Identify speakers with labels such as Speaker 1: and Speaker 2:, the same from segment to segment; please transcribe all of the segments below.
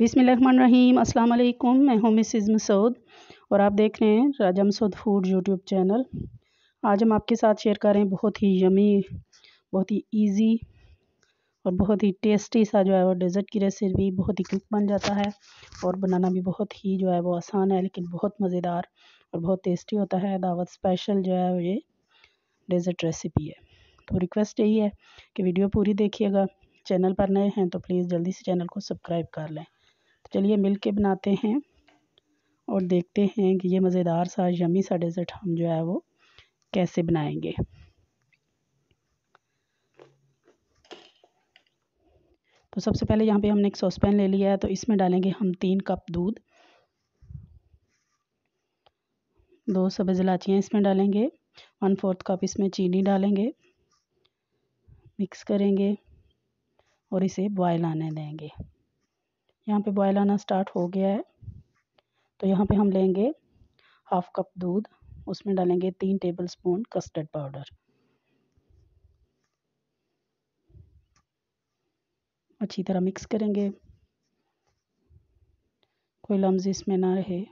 Speaker 1: बिसमीम अस्सलाम वालेकुम मैं हूं मिसिज मसूद और आप देख रहे हैं Raja Masood food YouTube channel आज हम आपके साथ शेयर कर रहे हैं बहुत ही यमी बहुत ही इजी और बहुत ही टेस्टी सा जो है वो डेज़र्ट की रेसिपी बहुत ही क्विक बन जाता है और बनाना भी बहुत ही जो है वो आसान है लेकिन बहुत मज़ेदार और बहुत टेस्टी होता है दावत स्पेशल जो है वो ये डेज़र्ट रेसिपी है तो रिक्वेस्ट यही है कि वीडियो पूरी देखिएगा चैनल पर नए हैं तो प्लीज़ जल्दी से चैनल को सब्सक्राइब कर लें चलिए मिल के बनाते हैं और देखते हैं कि ये मज़ेदार सा यमी सा डेज़र्ट हम जो है वो कैसे बनाएंगे तो सबसे पहले यहाँ पे हमने एक सॉस पैन ले लिया है तो इसमें डालेंगे हम तीन कप दूध दो सब्ज़ इलाचियाँ इसमें डालेंगे वन फोर्थ कप इसमें चीनी डालेंगे मिक्स करेंगे और इसे बॉयल आने देंगे यहाँ पे बॉयल आना स्टार्ट हो गया है तो यहाँ पे हम लेंगे हाफ कप दूध उसमें डालेंगे तीन टेबल स्पून कस्टर्ड पाउडर अच्छी तरह मिक्स करेंगे कोई लम्स इसमें ना रहे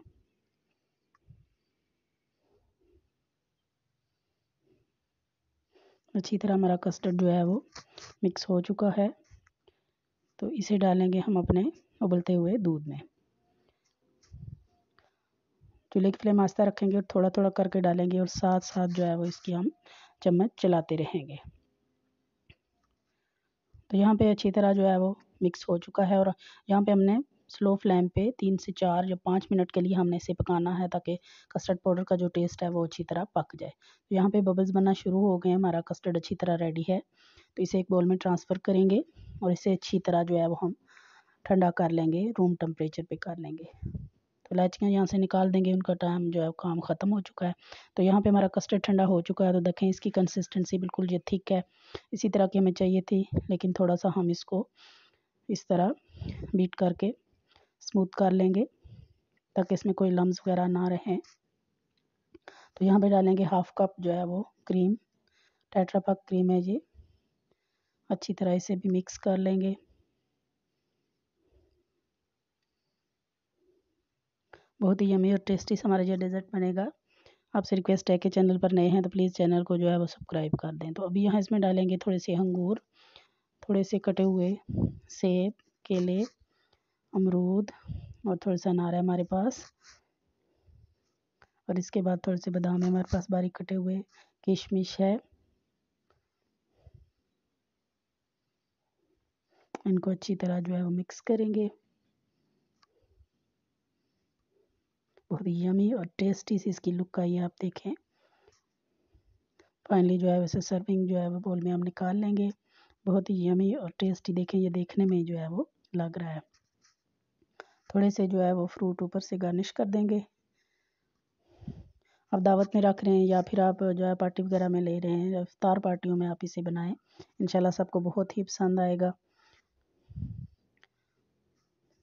Speaker 1: अच्छी तरह हमारा कस्टर्ड जो है वो मिक्स हो चुका है तो इसे डालेंगे हम अपने उबलते हुए दूध में चूल्हे की फ्लेम आस्था रखेंगे और थोड़ा थोड़ा करके डालेंगे और साथ साथ जो है वो इसकी हम चम्मच चलाते रहेंगे तो यहाँ पे अच्छी तरह जो है वो मिक्स हो चुका है और यहाँ पे हमने स्लो फ्लेम पे तीन से चार या पाँच मिनट के लिए हमने इसे पकाना है ताकि कस्टर्ड पाउडर का जो टेस्ट है वो अच्छी तरह पक जाए तो यहाँ पे बबल्स बनना शुरू हो गए हैं हमारा कस्टर्ड अच्छी तरह रेडी है तो इसे एक बॉल में ट्रांसफ़र करेंगे और इसे अच्छी तरह जो है वो हम ठंडा कर लेंगे रूम टेम्परेचर पर कर लेंगे तो लाचियाँ यहाँ से निकाल देंगे उनका टाइम जो है काम ख़त्म हो चुका है तो यहाँ पे हमारा कस्टर्ड ठंडा हो चुका है तो देखें इसकी कंसिस्टेंसी बिल्कुल ये ठीक है इसी तरह की हमें चाहिए थी लेकिन थोड़ा सा हम इसको इस तरह बीट करके स्मूथ कर लेंगे ताकि इसमें कोई लम्ब वगैरह ना रहें तो यहाँ पे डालेंगे हाफ कप जो है वो क्रीम टैट्रापक क्रीम है ये अच्छी तरह इसे भी मिक्स कर लेंगे बहुत ही यमी और टेस्टी से हमारा जो डेज़र्ट बनेगा आपसे रिक्वेस्ट है कि चैनल पर नए हैं तो प्लीज़ चैनल को जो है वो सब्सक्राइब कर दें तो अभी यहाँ इसमें डालेंगे थोड़े से अंगूर थोड़े से कटे हुए सेब केले अमरूद और थोड़ा सा अनार है हमारे पास और इसके बाद थोड़े से बादाम है हमारे पास बारीक कटे हुए किशमिश है इनको अच्छी तरह जो है वो मिक्स करेंगे बहुत ही यमी और टेस्टी सी इसकी लुक का ये आप देखें फाइनली जो है वैसे सर्विंग जो है वो बोल में हम निकाल लेंगे बहुत ही यमी और टेस्टी देखें ये देखने में जो है वो लग रहा है थोड़े से जो है वो फ्रूट ऊपर से गार्निश कर देंगे आप दावत में रख रहे हैं या फिर आप जो है पार्टी वगैरह में ले रहे हैं रफ्तार पार्टियों में आप इसे बनाएं इंशाल्लाह सबको बहुत ही पसंद आएगा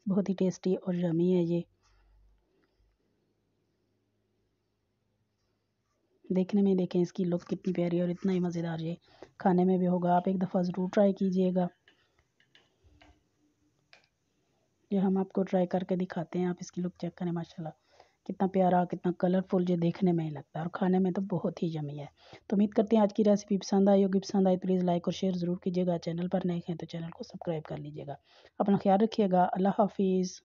Speaker 1: बहुत ही टेस्टी और यमी है ये देखने में देखें इसकी लुक कितनी प्यारी और इतना ही मज़ेदार ये खाने में भी होगा आप एक दफ़ा ज़रूर ट्राई कीजिएगा ये हम आपको ट्राई करके दिखाते हैं आप इसकी लुक चेक करें माशाल्लाह कितना प्यारा कितना कलरफुल जो देखने में ही लगता है और खाने में तो बहुत ही जमी है तो उम्मीद करते हैं आज की रेसिपी पसंद आई होगी पसंद आई प्लीज़ लाइक और शेयर ज़रूर कीजिएगा चैनल पर नए हैं तो चैनल को सब्सक्राइब कर लीजिएगा अपना ख्याल रखिएगा अल्लाह हाफिज़